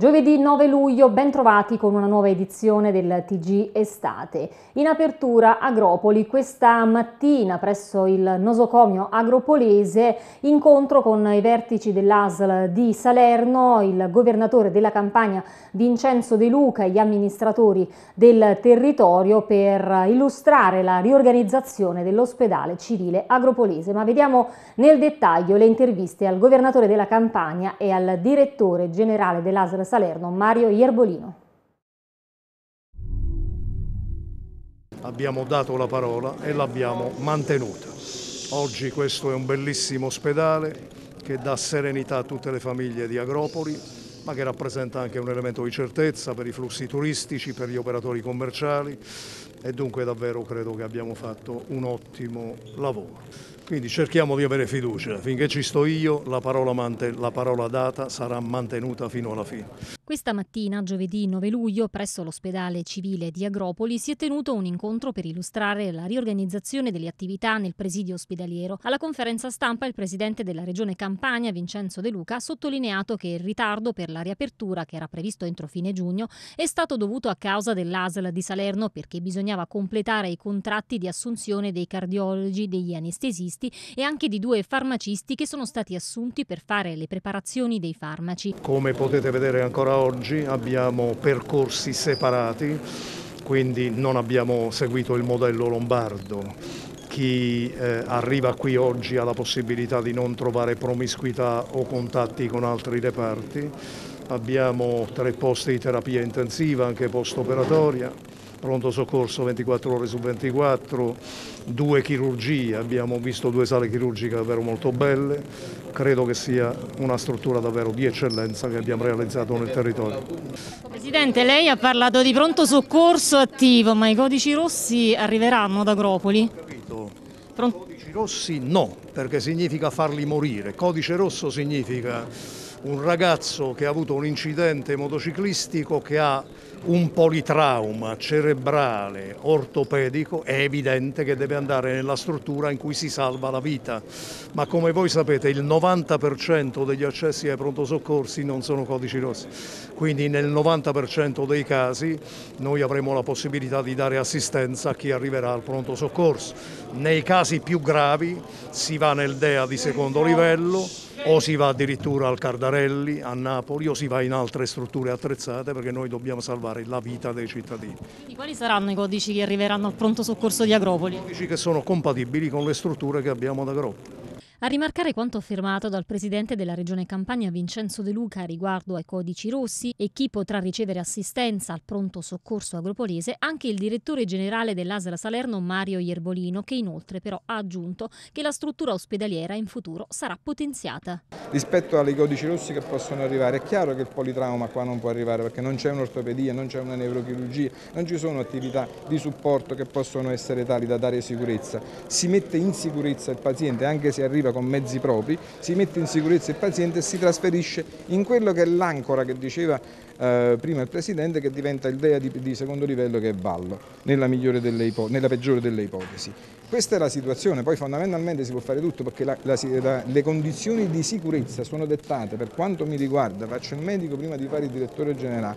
Giovedì 9 luglio, ben trovati con una nuova edizione del TG Estate. In apertura Agropoli, questa mattina presso il nosocomio agropolese, incontro con i vertici dell'ASL di Salerno, il governatore della campagna Vincenzo De Luca e gli amministratori del territorio per illustrare la riorganizzazione dell'ospedale civile agropolese. Ma vediamo nel dettaglio le interviste al governatore della campagna e al direttore generale dell'ASL Salerno Mario Ierbolino. Abbiamo dato la parola e l'abbiamo mantenuta. Oggi questo è un bellissimo ospedale che dà serenità a tutte le famiglie di Agropoli, ma che rappresenta anche un elemento di certezza per i flussi turistici, per gli operatori commerciali e dunque davvero credo che abbiamo fatto un ottimo lavoro. Quindi cerchiamo di avere fiducia, finché ci sto io la parola, la parola, data sarà mantenuta fino alla fine. Questa mattina, giovedì 9 luglio, presso l'ospedale civile di Agropoli si è tenuto un incontro per illustrare la riorganizzazione delle attività nel presidio ospedaliero. Alla conferenza stampa il presidente della regione Campania, Vincenzo De Luca, ha sottolineato che il ritardo per la riapertura, che era previsto entro fine giugno, è stato dovuto a causa dell'ASL di Salerno perché bisognava completare i contratti di assunzione dei cardiologi, degli anestesisti farmacisti e anche di due farmacisti che sono stati assunti per fare le preparazioni dei farmaci. Come potete vedere ancora oggi abbiamo percorsi separati, quindi non abbiamo seguito il modello lombardo chi eh, arriva qui oggi ha la possibilità di non trovare promiscuità o contatti con altri reparti. Abbiamo tre posti di terapia intensiva, anche post operatoria pronto soccorso 24 ore su 24, due chirurgie, abbiamo visto due sale chirurgiche davvero molto belle, credo che sia una struttura davvero di eccellenza che abbiamo realizzato nel territorio. Presidente, lei ha parlato di pronto soccorso attivo, ma i codici rossi arriveranno da Agropoli? Pronto? Codici rossi no, perché significa farli morire, codice rosso significa un ragazzo che ha avuto un incidente motociclistico che ha un politrauma cerebrale ortopedico è evidente che deve andare nella struttura in cui si salva la vita, ma come voi sapete il 90% degli accessi ai pronto soccorsi non sono codici rossi, quindi nel 90% dei casi noi avremo la possibilità di dare assistenza a chi arriverà al pronto soccorso. Nei casi più gravi si va nel DEA di secondo livello, o si va addirittura al Cardarelli a Napoli o si va in altre strutture attrezzate perché noi dobbiamo salvare salvare la vita dei cittadini. Quindi quali saranno i codici che arriveranno al pronto soccorso di Agropoli? I Codici che sono compatibili con le strutture che abbiamo ad Agropoli. A rimarcare quanto affermato dal presidente della Regione Campania Vincenzo De Luca riguardo ai codici rossi e chi potrà ricevere assistenza al pronto soccorso agropolese, anche il direttore generale dell'Asra Salerno Mario Ierbolino, che inoltre però ha aggiunto che la struttura ospedaliera in futuro sarà potenziata. Rispetto ai codici rossi che possono arrivare, è chiaro che il politrauma qua non può arrivare perché non c'è un'ortopedia, non c'è una neurochirurgia, non ci sono attività di supporto che possono essere tali da dare sicurezza. Si mette in sicurezza il paziente anche se arriva misura con mezzi propri, si mette in sicurezza il paziente e si trasferisce in quello che è l'ancora che diceva eh, prima il Presidente che diventa il DEA di, di secondo livello che è Vallo, nella, nella, peggiore delle ipotesi. Questa è la situazione, poi fondamentalmente si può fare tutto perché la, la, la, le condizioni di sicurezza sono dettate, per quanto mi riguarda, faccio il medico prima di fare il direttore generale,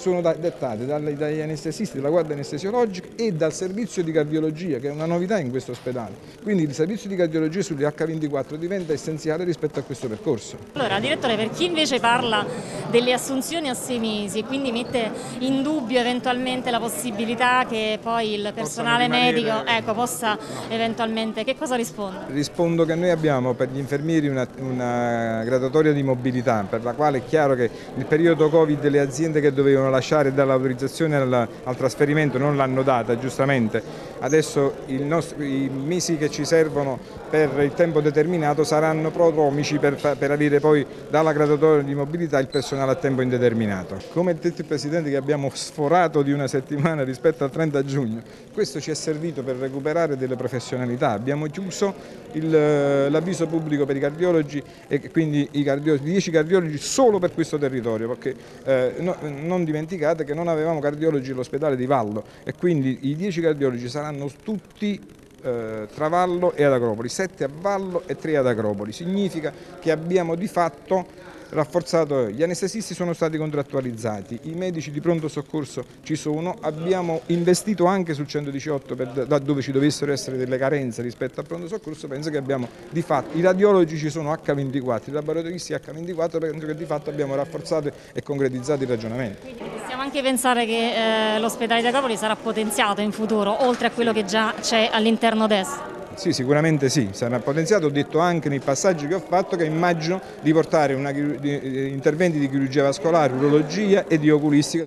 sono dettate dagli anestesisti dalla guardia anestesiologica e dal servizio di cardiologia, che è una novità in questo ospedale. Quindi il servizio di cardiologia sugli h 24 diventa essenziale rispetto a questo percorso. Allora, direttore, per chi invece parla delle assunzioni a sei mesi e quindi mette in dubbio eventualmente la possibilità che poi il personale medico ecco, possa eventualmente, che cosa risponde? Rispondo che noi abbiamo per gli infermieri una, una graduatoria di mobilità per la quale è chiaro che nel periodo Covid le aziende che dovevano dovevano lasciare dall'autorizzazione al, al, trasferimento non l'hanno data giustamente, adesso nostro, i mesi che ci servono per il tempo determinato saranno prodromici per, per avere poi dalla graduatoria di mobilità il personale a tempo indeterminato. Come ha detto il Presidente che abbiamo sforato di una settimana rispetto al 30 giugno, questo ci è servito per recuperare delle professionalità, abbiamo chiuso l'avviso pubblico per i cardiologi e quindi i 10 cardiologi solo per questo territorio, perché eh, no, non dimenticate che non avevamo cardiologi all'ospedale di Vallo e quindi i 10 cardiologi saranno tutti eh, Travallo e ad Acropoli, 7 a Vallo e 3 ad Agropoli. Significa che abbiamo di fatto rafforzato, gli anestesisti sono stati contrattualizzati, i medici di pronto soccorso ci sono, abbiamo investito anche sul 118 per, da dove ci dovessero essere delle carenze rispetto al pronto soccorso, penso che abbiamo di fatto, i radiologi ci sono H24, i laboratoristi H24, penso che di fatto abbiamo rafforzato e concretizzato il ragionamento. possiamo anche pensare che eh, l'ospedale di Agropoli sarà potenziato in futuro, oltre a quello che già c'è all'interno adesso? Sì, sicuramente sì, sarà potenziato, ho detto anche nei passaggi che ho fatto che immagino di portare una, eh, interventi di chirurgia vascolare, urologia e di oculistica.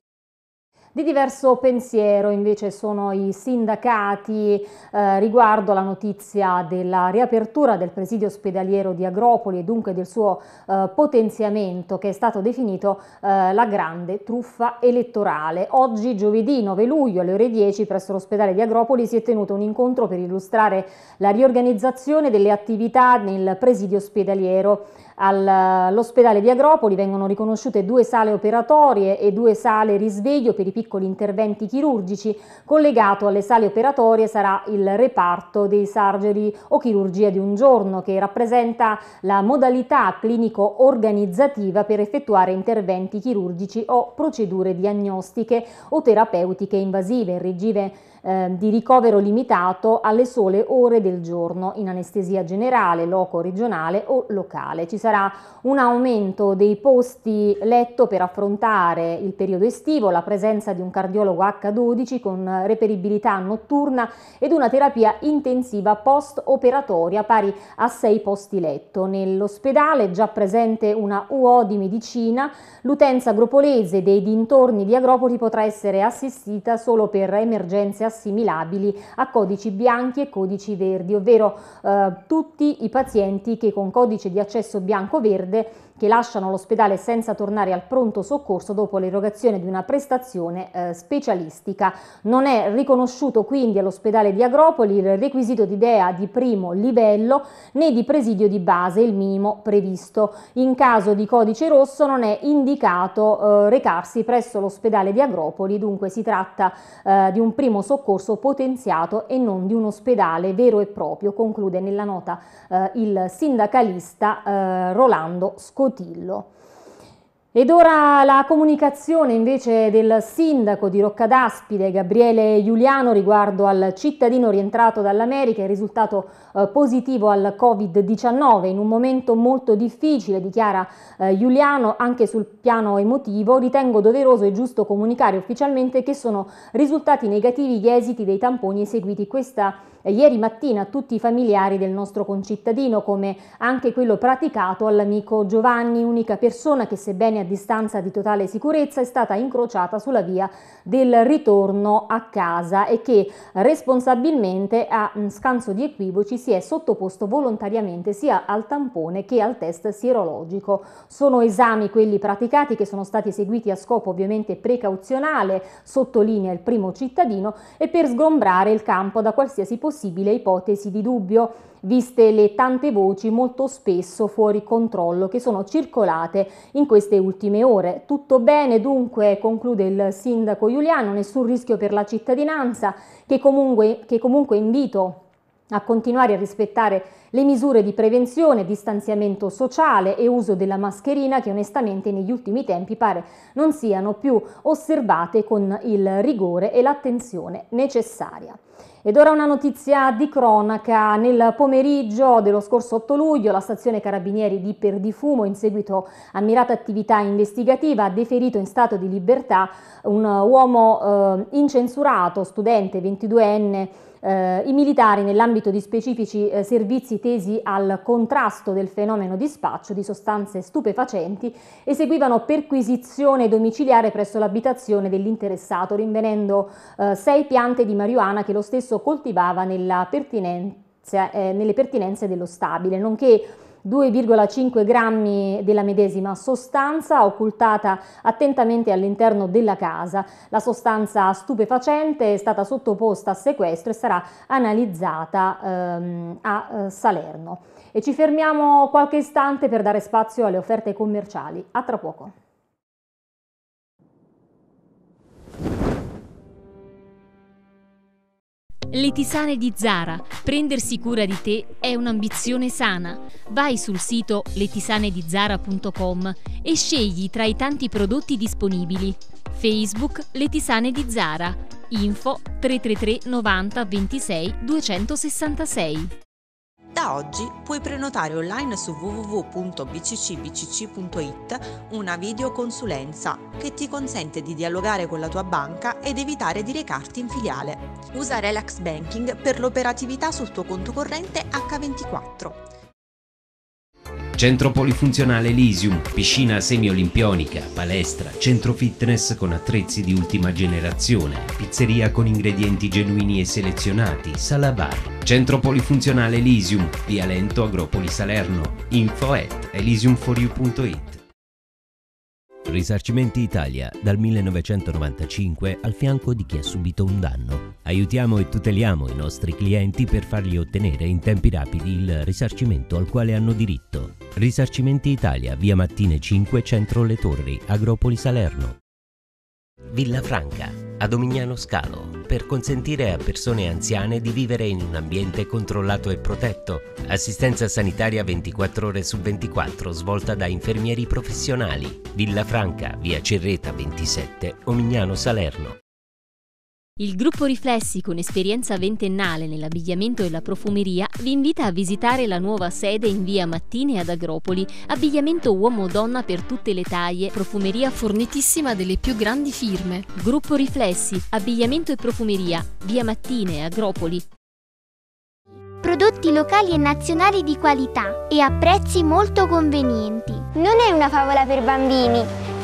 Di diverso pensiero invece sono i sindacati eh, riguardo alla notizia della riapertura del presidio ospedaliero di Agropoli e dunque del suo eh, potenziamento che è stato definito eh, la grande truffa elettorale. Oggi giovedì 9 luglio alle ore 10 presso l'ospedale di Agropoli si è tenuto un incontro per illustrare la riorganizzazione delle attività nel presidio ospedaliero all'ospedale di Agropoli vengono riconosciute due sale operatorie e due sale risveglio per i piccoli interventi chirurgici. Collegato alle sale operatorie sarà il reparto dei sargeri o chirurgia di un giorno che rappresenta la modalità clinico-organizzativa per effettuare interventi chirurgici o procedure diagnostiche o terapeutiche invasive, in regime eh, di ricovero limitato alle sole ore del giorno in anestesia generale, loco regionale o locale. Ci sarà un aumento dei posti letto per affrontare il periodo estivo, la presenza di un cardiologo H12 con reperibilità notturna ed una terapia intensiva post-operatoria pari a 6 posti letto. Nell'ospedale è già presente una UO di medicina, l'utenza agropolese dei dintorni di Agropoli potrà essere assistita solo per emergenze assimilabili a codici bianchi e codici verdi, ovvero eh, tutti i pazienti che con codice di accesso bianco-verde che lasciano l'ospedale senza tornare al pronto soccorso dopo l'erogazione di una prestazione eh, specialistica. Non è riconosciuto quindi all'ospedale di Agropoli il requisito di DEA di primo livello né di presidio di base, il minimo previsto. In caso di codice rosso non è indicato eh, recarsi presso l'ospedale di Agropoli, dunque si tratta eh, di un primo soccorso potenziato e non di un ospedale vero e proprio, conclude nella nota eh, il sindacalista eh, Rolando Scorsi. Cotillo. Ed ora la comunicazione invece del sindaco di Roccadaspide, Gabriele Giuliano, riguardo al cittadino rientrato dall'America e risultato eh, positivo al Covid-19. In un momento molto difficile, dichiara eh, Giuliano, anche sul piano emotivo, ritengo doveroso e giusto comunicare ufficialmente che sono risultati negativi gli esiti dei tamponi eseguiti questa settimana ieri mattina a tutti i familiari del nostro concittadino, come anche quello praticato all'amico Giovanni, unica persona che sebbene a distanza di totale sicurezza è stata incrociata sulla via del ritorno a casa e che responsabilmente a scanso di equivoci si è sottoposto volontariamente sia al tampone che al test sierologico. Sono esami quelli praticati che sono stati eseguiti a scopo ovviamente precauzionale, sottolinea il primo cittadino, e per sgombrare il campo da qualsiasi possibilità possibile ipotesi di dubbio, viste le tante voci molto spesso fuori controllo che sono circolate in queste ultime ore. Tutto bene dunque, conclude il sindaco Giuliano, nessun rischio per la cittadinanza che comunque, che comunque invito a continuare a rispettare le misure di prevenzione, distanziamento sociale e uso della mascherina che onestamente negli ultimi tempi pare non siano più osservate con il rigore e l'attenzione necessaria. Ed ora una notizia di cronaca. Nel pomeriggio dello scorso 8 luglio la stazione Carabinieri di Perdifumo, in seguito a mirata attività investigativa, ha deferito in stato di libertà un uomo eh, incensurato, studente 22enne eh, i militari nell'ambito di specifici eh, servizi tesi al contrasto del fenomeno di spaccio di sostanze stupefacenti eseguivano perquisizione domiciliare presso l'abitazione dell'interessato rinvenendo eh, sei piante di marijuana che lo stesso coltivava nella pertinenza eh, nelle pertinenze dello stabile, nonché 2,5 grammi della medesima sostanza occultata attentamente all'interno della casa. La sostanza stupefacente è stata sottoposta a sequestro e sarà analizzata ehm, a eh, Salerno. E ci fermiamo qualche istante per dare spazio alle offerte commerciali. A tra poco. Le tisane di Zara, prendersi cura di te è un'ambizione sana. Vai sul sito letisanedizara.com e scegli tra i tanti prodotti disponibili. Facebook Le tisane di Zara, info 333 90 26 266. Da oggi puoi prenotare online su www.bccbcc.it una videoconsulenza che ti consente di dialogare con la tua banca ed evitare di recarti in filiale. Usa Relax Banking per l'operatività sul tuo conto corrente H24. Centro polifunzionale Elysium, piscina semi-olimpionica, palestra, centro fitness con attrezzi di ultima generazione, pizzeria con ingredienti genuini e selezionati, sala bar. Centro polifunzionale Elysium, via Lento, Agropoli Salerno, info at elysiumforyou.it Risarcimenti Italia, dal 1995 al fianco di chi ha subito un danno. Aiutiamo e tuteliamo i nostri clienti per fargli ottenere in tempi rapidi il risarcimento al quale hanno diritto. Risarcimenti Italia, via Mattine 5, Centro Le Torri, Agropoli Salerno. Villa Franca a Domignano Scalo per consentire a persone anziane di vivere in un ambiente controllato e protetto. Assistenza sanitaria 24 ore su 24 svolta da infermieri professionali. Villa Franca, via Cerreta 27, Omignano Salerno. Il gruppo Riflessi, con esperienza ventennale nell'abbigliamento e la profumeria, vi invita a visitare la nuova sede in via Mattine ad Agropoli. Abbigliamento uomo-donna per tutte le taglie, profumeria fornitissima delle più grandi firme. Gruppo Riflessi, abbigliamento e profumeria, via Mattine, Agropoli. Prodotti locali e nazionali di qualità e a prezzi molto convenienti. Non è una favola per bambini,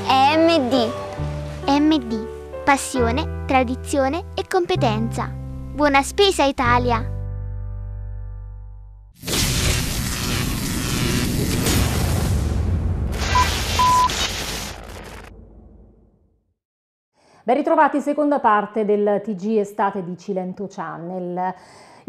è MD. MD passione, tradizione e competenza. Buona spesa Italia! Ben ritrovati, seconda parte del TG Estate di Cilento Channel.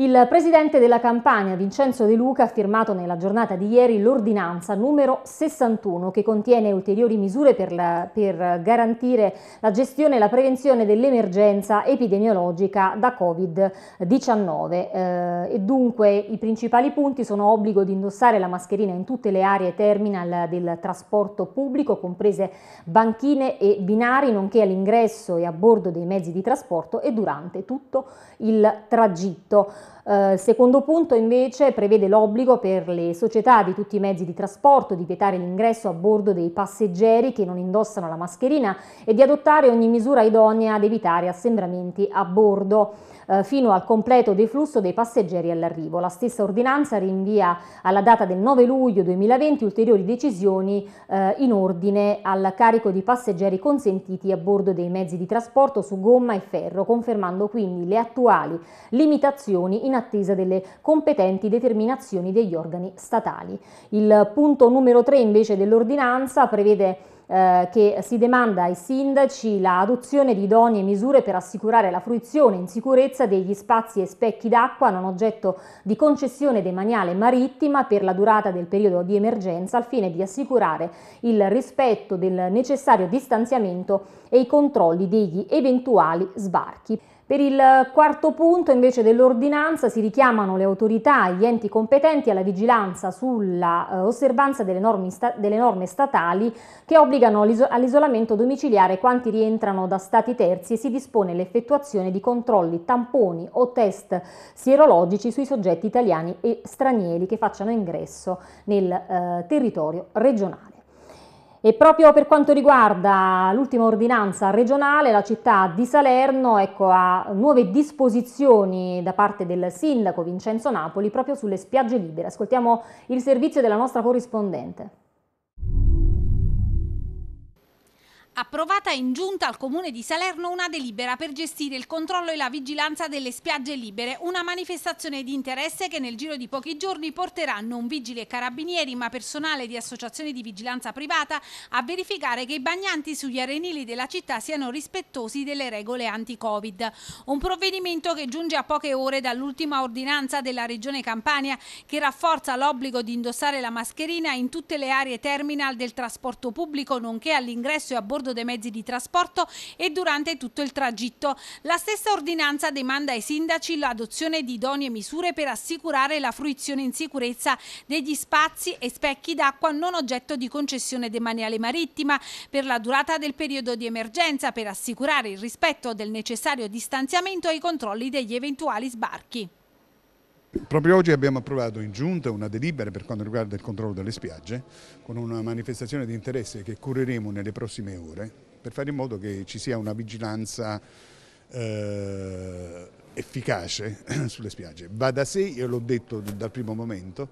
Il presidente della Campania, Vincenzo De Luca, ha firmato nella giornata di ieri l'ordinanza numero 61 che contiene ulteriori misure per, la, per garantire la gestione e la prevenzione dell'emergenza epidemiologica da Covid-19. Eh, e dunque i principali punti sono obbligo di indossare la mascherina in tutte le aree terminal del trasporto pubblico, comprese banchine e binari, nonché all'ingresso e a bordo dei mezzi di trasporto e durante tutto il tragitto. Eh, il secondo punto invece prevede l'obbligo per le società di tutti i mezzi di trasporto di vietare l'ingresso a bordo dei passeggeri che non indossano la mascherina e di adottare ogni misura idonea ad evitare assembramenti a bordo eh, fino al completo deflusso dei passeggeri all'arrivo. La stessa ordinanza rinvia alla data del 9 luglio 2020 ulteriori decisioni eh, in ordine al carico di passeggeri consentiti a bordo dei mezzi di trasporto su gomma e ferro, confermando quindi le attuali limitazioni in attesa delle competenti determinazioni degli organi statali. Il punto numero 3 invece dell'ordinanza prevede eh, che si demanda ai sindaci l'adozione di idonee misure per assicurare la fruizione in sicurezza degli spazi e specchi d'acqua non oggetto di concessione demaniale marittima per la durata del periodo di emergenza al fine di assicurare il rispetto del necessario distanziamento e i controlli degli eventuali sbarchi. Per il quarto punto invece dell'ordinanza si richiamano le autorità e gli enti competenti alla vigilanza sulla eh, osservanza delle norme, delle norme, statali che obbligano all'isolamento domiciliare quanti rientrano da stati terzi e si dispone l'effettuazione di controlli, tamponi o test sierologici sui soggetti italiani e stranieri che facciano ingresso nel eh, territorio regionale. E proprio per quanto riguarda l'ultima ordinanza regionale, la città di Salerno ecco, ha nuove disposizioni da parte del sindaco Vincenzo Napoli proprio sulle spiagge libere. Ascoltiamo il servizio della nostra corrispondente. approvata in giunta al Comune di Salerno una delibera per gestire il controllo e la vigilanza delle spiagge libere, una manifestazione di interesse che nel giro di pochi giorni porterà non vigili e carabinieri ma personale di associazioni di vigilanza privata a verificare che i bagnanti sugli arenili della città siano rispettosi delle regole anti-Covid. Un provvedimento che giunge a poche ore dall'ultima ordinanza della Regione Campania che rafforza l'obbligo di indossare la mascherina in tutte le aree terminal del trasporto pubblico nonché all'ingresso e a bordo bordo dei mezzi di trasporto e durante tutto il tragitto. La stessa ordinanza demanda ai sindaci l'adozione di idonee misure per assicurare la fruizione in sicurezza degli spazi e specchi d'acqua non oggetto di concessione demaniale marittima per la durata del periodo di emergenza per assicurare il rispetto del necessario distanziamento e i controlli degli eventuali sbarchi. Proprio oggi abbiamo approvato in giunta una delibera per quanto riguarda il controllo delle spiagge con una manifestazione di interesse che cureremo nelle prossime ore per fare in modo che ci sia una vigilanza eh, efficace sulle spiagge. Va da sé, io l'ho detto dal primo momento,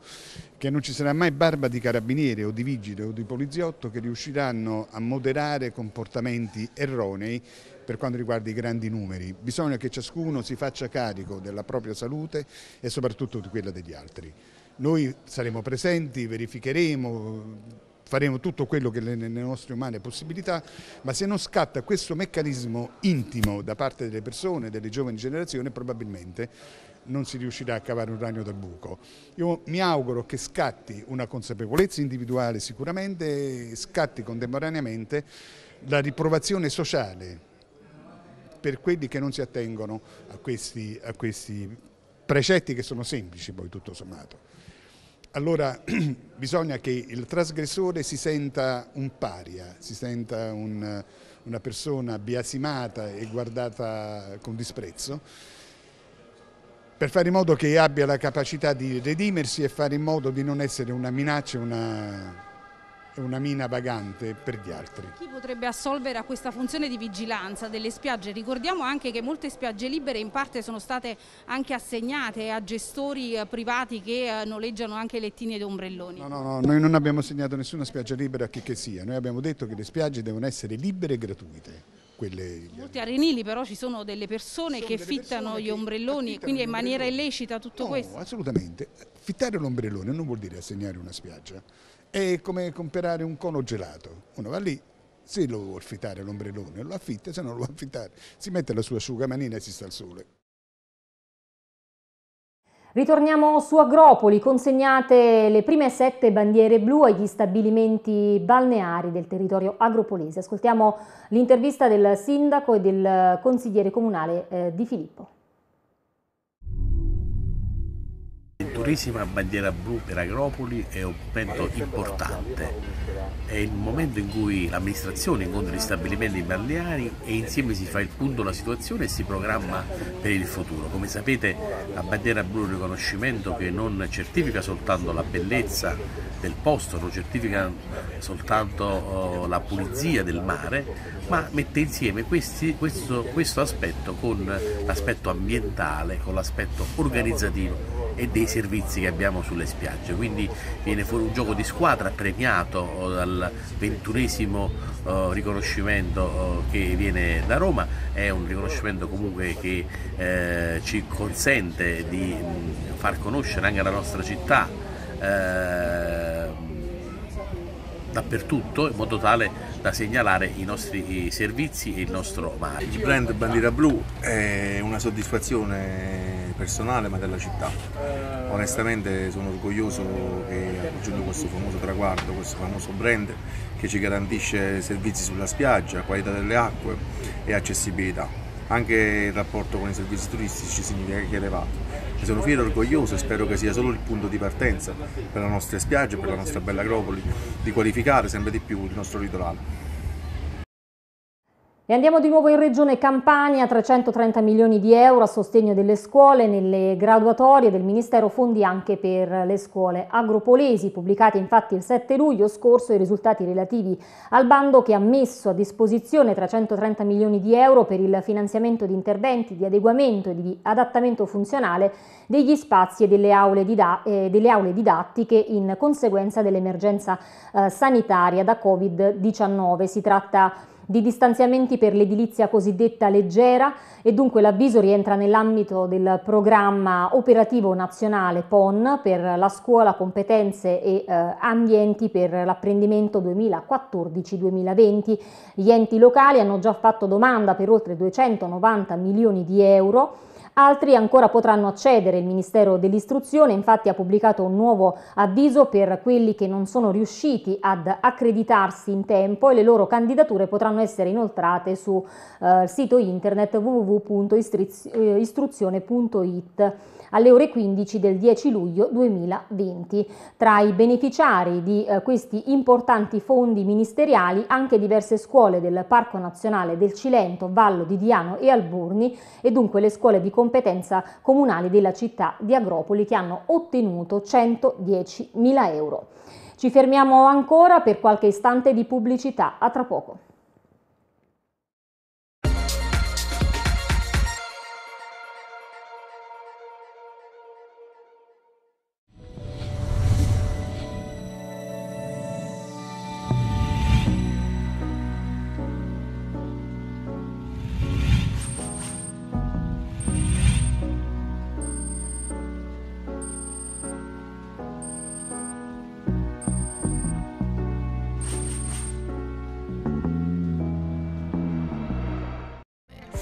che non ci sarà mai barba di carabiniere o di vigile o di poliziotto che riusciranno a moderare comportamenti erronei per quanto riguarda i grandi numeri, bisogna che ciascuno si faccia carico della propria salute e soprattutto di quella degli altri. Noi saremo presenti, verificheremo, faremo tutto quello che è nelle nostre umane possibilità, ma se non scatta questo meccanismo intimo da parte delle persone, delle giovani generazioni, probabilmente non si riuscirà a cavare un ragno dal buco. Io mi auguro che scatti una consapevolezza individuale sicuramente, scatti contemporaneamente la riprovazione sociale per quelli che non si attengono a questi, a questi precetti che sono semplici poi tutto sommato. Allora bisogna che il trasgressore si senta un paria, si senta un, una persona biasimata e guardata con disprezzo, per fare in modo che abbia la capacità di redimersi e fare in modo di non essere una minaccia, una, una mina vagante per gli altri. Chi potrebbe assolvere a questa funzione di vigilanza delle spiagge? Ricordiamo anche che molte spiagge libere in parte sono state anche assegnate a gestori eh, privati che eh, noleggiano anche lettini ed ombrelloni. No, no, no, noi non abbiamo assegnato nessuna spiaggia libera a chi che sia, noi abbiamo detto che le spiagge devono essere libere e gratuite. Quelle... Molti arenili però ci sono delle persone sono che delle fittano persone gli ombrelloni, quindi in maniera illecita tutto no, questo? assolutamente. Fittare l'ombrellone non vuol dire assegnare una spiaggia. È come comprare un cono gelato. Uno va lì, se lo vuol affittare l'ombrellone, lo affitta, se non lo vuole affittare, si mette la sua asciugamanina e si sta al sole. Ritorniamo su Agropoli, consegnate le prime sette bandiere blu agli stabilimenti balneari del territorio agropolese. Ascoltiamo l'intervista del sindaco e del consigliere comunale eh, di Filippo. ennesima bandiera blu per Agropoli è un momento importante, è il momento in cui l'amministrazione incontra gli stabilimenti balneari e insieme si fa il punto della situazione e si programma per il futuro. Come sapete la bandiera blu è un riconoscimento che non certifica soltanto la bellezza del posto, non certifica soltanto oh, la pulizia del mare, ma mette insieme questi, questo, questo aspetto con l'aspetto ambientale, con l'aspetto organizzativo e dei servizi che abbiamo sulle spiagge. Quindi viene fuori un gioco di squadra premiato oh, dal ventunesimo eh, riconoscimento eh, che viene da Roma, è un riconoscimento comunque che eh, ci consente di mh, mm, far conoscere anche la nostra città eh, dappertutto in modo tale da segnalare i nostri servizi e il nostro mare. Il brand Bandiera Blu è una soddisfazione personale ma della città. Onestamente sono orgoglioso che ha raggiunto questo famoso traguardo, questo famoso brand che ci garantisce servizi sulla spiaggia, qualità delle acque e accessibilità. Anche il rapporto con i servizi turistici significa che è elevato ne sono fiero e orgoglioso e spero che sia solo il punto di partenza per le nostre spiagge, per la nostra bella Acropoli, di qualificare sempre di più il nostro litorale. E andiamo di nuovo in Regione Campania, 330 milioni di euro a sostegno delle scuole nelle graduatorie del Ministero fondi anche per le scuole agropolesi, pubblicati infatti il 7 luglio scorso i risultati relativi al bando che ha messo a disposizione 330 milioni di euro per il finanziamento di interventi di adeguamento e di adattamento funzionale degli spazi e delle aule, dida eh, delle aule didattiche in conseguenza dell'emergenza eh, sanitaria da Covid-19. Si tratta di distanziamenti per l'edilizia cosiddetta leggera e dunque l'avviso rientra nell'ambito del programma operativo nazionale PON per la scuola competenze e eh, ambienti per l'apprendimento 2014-2020. Gli enti locali hanno già fatto domanda per oltre 290 milioni di euro Altri ancora potranno accedere. Il Ministero dell'Istruzione infatti ha pubblicato un nuovo avviso per quelli che non sono riusciti ad accreditarsi in tempo e le loro candidature potranno essere inoltrate sul eh, sito internet www.istruzione.it eh, alle ore 15 del 10 luglio 2020. Tra i beneficiari di eh, questi importanti fondi ministeriali anche diverse scuole del Parco Nazionale del Cilento, Vallo di Diano e Alburni e dunque le scuole di competenza competenza comunale della città di Agropoli che hanno ottenuto 110.000 euro. Ci fermiamo ancora per qualche istante di pubblicità, a tra poco.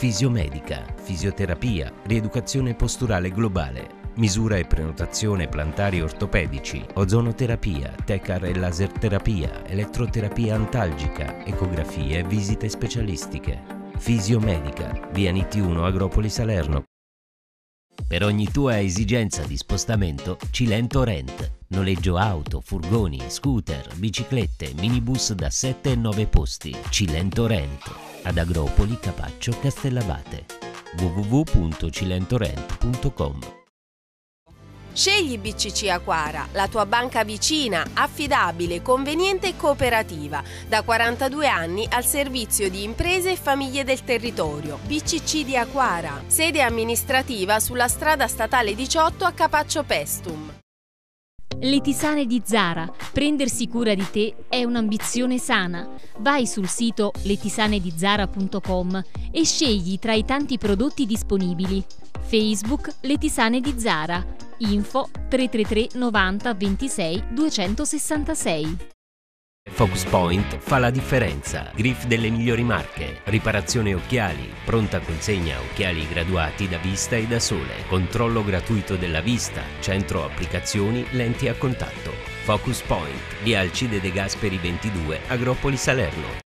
fisiomedica, fisioterapia, rieducazione posturale globale, misura e prenotazione plantari ortopedici, ozonoterapia, tecar e laserterapia, elettroterapia antalgica, ecografie e visite specialistiche. Fisiomedica, via Nitti 1 Agropoli Salerno. Per ogni tua esigenza di spostamento, Cilento Rent. Noleggio auto, furgoni, scooter, biciclette, minibus da 7 e 9 posti. Cilento Rent. Ad Agropoli, Capaccio, Castellabate. www.cilentorent.com Scegli BCC Aquara, la tua banca vicina, affidabile, conveniente e cooperativa, da 42 anni al servizio di imprese e famiglie del territorio. BCC di Aquara, sede amministrativa sulla strada statale 18 a Capaccio Pestum. Le tisane di Zara. Prendersi cura di te è un'ambizione sana. Vai sul sito letisanedizara.com e scegli tra i tanti prodotti disponibili. Facebook Le tisane di Zara Info 333 90 26 266. Focus Point fa la differenza. Griff delle migliori marche. Riparazione occhiali. Pronta consegna occhiali graduati da vista e da sole. Controllo gratuito della vista. Centro applicazioni lenti a contatto. Focus Point, via Alcide De Gasperi 22, Agropoli Salerno.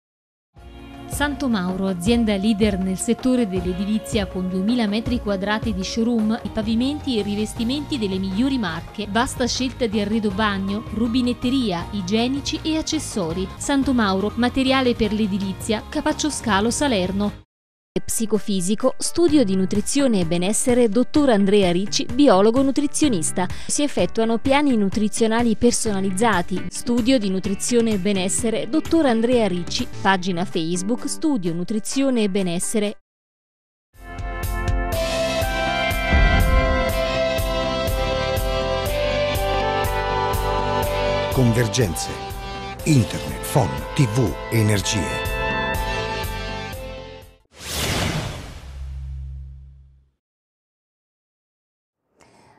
Santo Mauro, azienda leader nel settore dell'edilizia con 2000 m2 di showroom, i pavimenti e i rivestimenti delle migliori marche, vasta scelta di arredo bagno, rubinetteria, igienici e accessori. Santo Mauro, materiale per l'edilizia, Capaccio Scalo Salerno, Psicofisico, studio di nutrizione e benessere, dottor Andrea Ricci, biologo nutrizionista. Si effettuano piani nutrizionali personalizzati. Studio di nutrizione e benessere, dottor Andrea Ricci, pagina Facebook Studio Nutrizione e Benessere Convergenze. Internet, phone, tv, energie.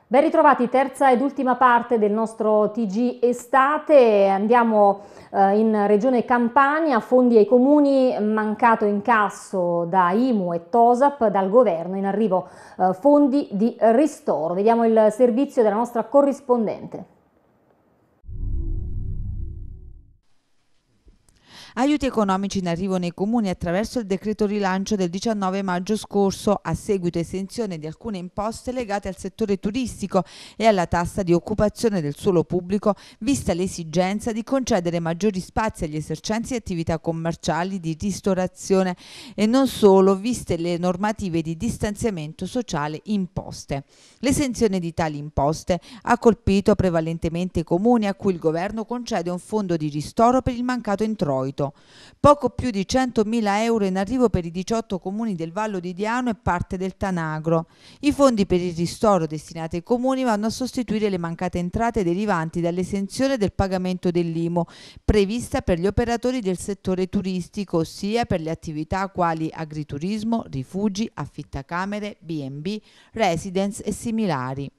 Ben ritrovati, terza ed ultima parte del nostro TG Estate, andiamo eh, in regione Campania, fondi ai comuni, mancato incasso da IMU e TOSAP, dal governo in arrivo eh, fondi di ristoro. Vediamo il servizio della nostra corrispondente. Aiuti economici in arrivo nei comuni attraverso il decreto rilancio del 19 maggio scorso a seguito esenzione di alcune imposte legate al settore turistico e alla tassa di occupazione del suolo pubblico vista l'esigenza di concedere maggiori spazi agli esercenti di attività commerciali di ristorazione e non solo viste le normative di distanziamento sociale imposte. L'esenzione di tali imposte ha colpito prevalentemente i comuni a cui il governo concede un fondo di ristoro per il mancato introito aiuto. Poco più di 100.000 euro in arrivo per i 18 comuni del Vallo di Diano e parte del Tanagro. I fondi per il ristoro destinati ai comuni vanno a sostituire le mancate entrate derivanti dall'esenzione del pagamento dell'IMO prevista per gli operatori del settore turistico, ossia per le attività quali agriturismo, rifugi, affittacamere, B&B, residence e similari.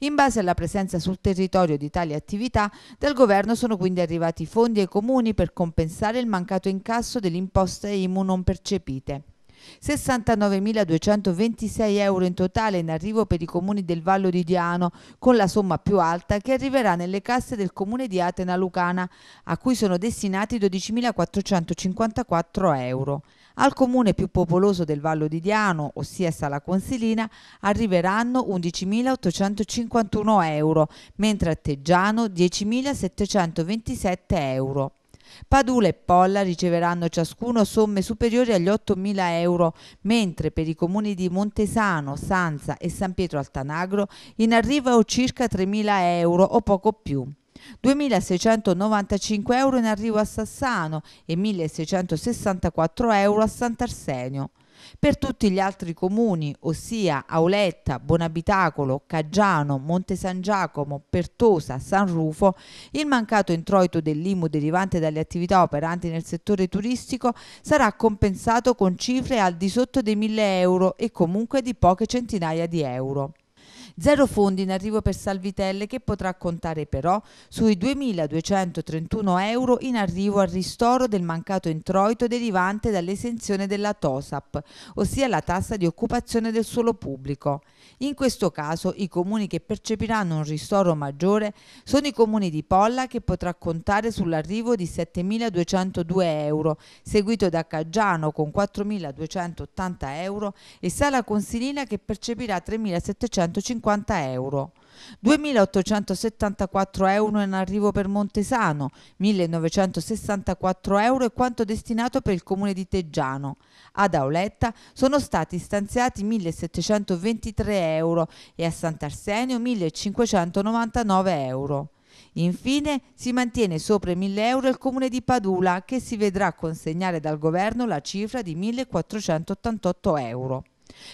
In base alla presenza sul territorio di tali attività, dal governo sono quindi arrivati fondi ai comuni per compensare il mancato incasso delle imposte IMU non percepite. 69.226 euro in totale in arrivo per i comuni del Vallo di Diano, con la somma più alta che arriverà nelle casse del comune di Atena Lucana, a cui sono destinati 12.454 euro. Al comune più popoloso del Vallo di Diano, ossia Sala Consilina, arriveranno 11.851 euro, mentre a Teggiano 10.727 euro. Padula e Polla riceveranno ciascuno somme superiori agli 8.000 euro, mentre per i comuni di Montesano, Sanza e San Pietro Altanagro in arrivo circa 3.000 euro o poco più. 2.695 euro in arrivo a Sassano e 1.664 euro a Sant'Arsenio. Per tutti gli altri comuni, ossia Auletta, Bonabitacolo, Caggiano, Monte San Giacomo, Pertosa, San Rufo, il mancato introito dell'IMU derivante dalle attività operanti nel settore turistico sarà compensato con cifre al di sotto dei 1000 euro e comunque di poche centinaia di euro. Zero fondi in arrivo per Salvitelle che potrà contare però sui 2.231 euro in arrivo al ristoro del mancato introito derivante dall'esenzione della TOSAP, ossia la tassa di occupazione del suolo pubblico. In questo caso i comuni che percepiranno un ristoro maggiore sono i comuni di Polla che potrà contare sull'arrivo di 7.202 euro, seguito da Caggiano con 4.280 euro e Sala Consilina che percepirà 3.750 euro. 150 euro. 2.874 euro in arrivo per Montesano, 1.964 euro è quanto destinato per il comune di Teggiano. Ad Auletta sono stati stanziati 1.723 euro e a Sant'Arsenio 1.599 euro. Infine si mantiene sopra i 1.000 euro il comune di Padula che si vedrà consegnare dal governo la cifra di 1.488 euro.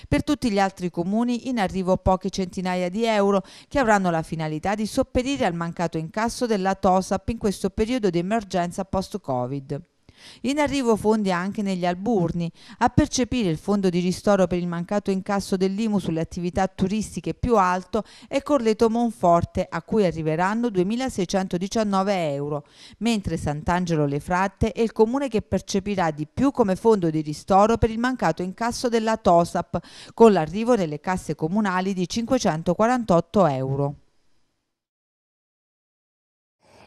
Per tutti gli altri comuni in arrivo poche centinaia di euro che avranno la finalità di sopperire al mancato incasso della TOSAP in questo periodo di emergenza post-Covid. In arrivo fondi anche negli alburni. A percepire il fondo di ristoro per il mancato incasso dell'IMU sulle attività turistiche più alto è Corleto Monforte, a cui arriveranno 2.619 euro, mentre Sant'Angelo Le Fratte è il comune che percepirà di più come fondo di ristoro per il mancato incasso della TOSAP, con l'arrivo nelle casse comunali di 548 euro.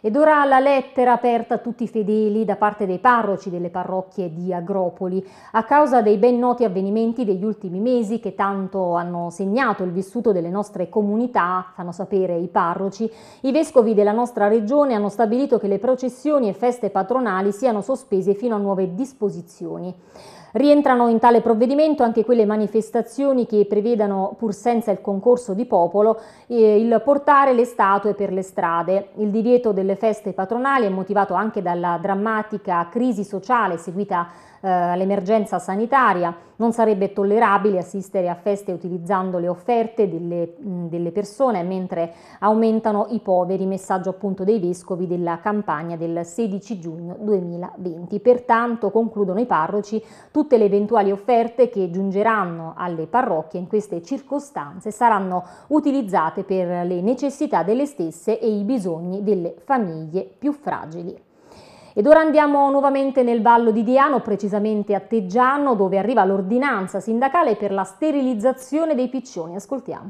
Ed ora la lettera aperta a tutti i fedeli da parte dei parroci delle parrocchie di Agropoli, a causa dei ben noti avvenimenti degli ultimi mesi che tanto hanno segnato il vissuto delle nostre comunità, fanno sapere i parroci, i vescovi della nostra regione hanno stabilito che le processioni e feste patronali siano sospese fino a nuove disposizioni. Rientrano in tale provvedimento anche quelle manifestazioni che prevedano, pur senza il concorso di popolo, eh, il portare le statue per le strade. Il divieto delle feste patronali è motivato anche dalla drammatica crisi sociale seguita eh, all'emergenza sanitaria, non sarebbe tollerabile assistere a feste utilizzando le offerte delle, mh, delle persone mentre aumentano i poveri, messaggio appunto dei vescovi della campagna del 16 giugno 2020. Pertanto, concludono i parroci, tutte le eventuali offerte che giungeranno alle parrocchie in queste circostanze saranno utilizzate per le necessità delle stesse e i bisogni delle famiglie più fragili. Ed ora andiamo nuovamente nel Vallo di Diano, precisamente a Teggiano, dove arriva l'ordinanza sindacale per la sterilizzazione dei piccioni. Ascoltiamo.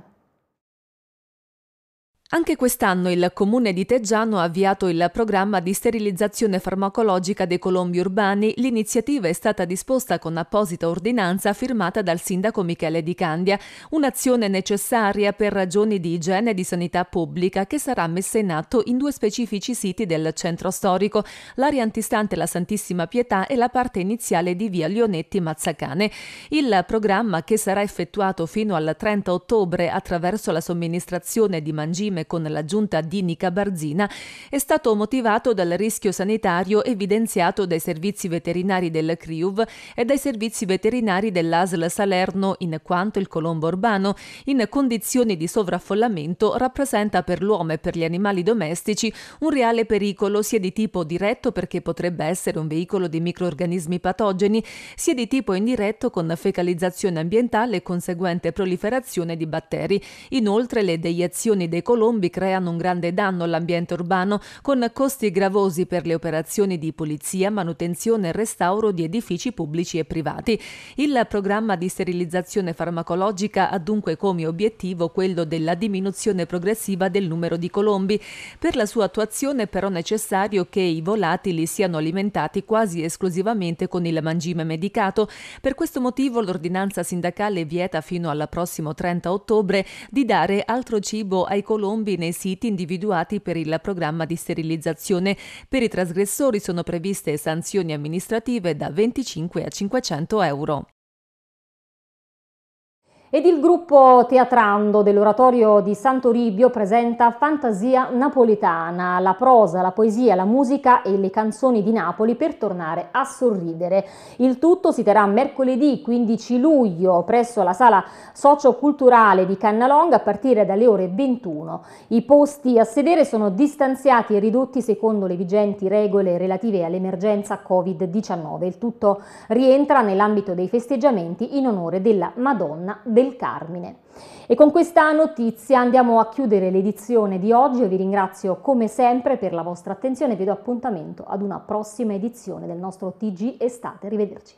Anche quest'anno il comune di Teggiano ha avviato il programma di sterilizzazione farmacologica dei colombi urbani. L'iniziativa è stata disposta con apposita ordinanza firmata dal sindaco Michele Di Candia, un'azione necessaria per ragioni di igiene e di sanità pubblica che sarà messa in atto in due specifici siti del centro storico, l'area antistante la Santissima Pietà e la parte iniziale di via Lionetti Mazzacane. Il programma che sarà effettuato fino al 30 ottobre attraverso la somministrazione di mangime insieme con l'aggiunta di Nicabarzina, è stato motivato dal rischio sanitario evidenziato dai servizi veterinari del CRIUV e dai servizi veterinari dell'ASL Salerno, in quanto il colombo urbano, in condizioni di sovraffollamento, rappresenta per l'uomo e per gli animali domestici un reale pericolo sia di tipo diretto perché potrebbe essere un veicolo di microorganismi patogeni, sia di tipo indiretto con fecalizzazione ambientale e conseguente proliferazione di batteri. Inoltre le deiezioni dei colombi colombi creano un grande danno all'ambiente urbano con costi gravosi per le operazioni di pulizia, manutenzione e restauro di edifici pubblici e privati. Il programma di sterilizzazione farmacologica ha dunque come obiettivo quello della diminuzione progressiva del numero di colombi. Per la sua attuazione è però necessario che i volatili siano alimentati quasi esclusivamente con il mangime medicato. Per questo motivo l'ordinanza sindacale vieta fino al prossimo 30 ottobre di dare altro cibo ai colombi colombi nei siti individuati per il programma di sterilizzazione. Per i trasgressori sono previste sanzioni amministrative da 25 a 500 euro. Ed il gruppo Teatrando dell'Oratorio di Santo Ribio presenta Fantasia Napoletana, la prosa, la poesia, la musica e le canzoni di Napoli per tornare a sorridere. Il tutto si terrà mercoledì 15 luglio presso la sala socioculturale di Cannalonga a partire dalle ore 21. I posti a sedere sono distanziati e ridotti secondo le vigenti regole relative all'emergenza Covid-19. Il tutto rientra nell'ambito dei festeggiamenti in onore della Madonna del del Carmine. E con questa notizia andiamo a chiudere l'edizione di oggi. vi ringrazio come sempre per la vostra attenzione e vi do appuntamento ad una prossima edizione del nostro TG Estate. Arrivederci.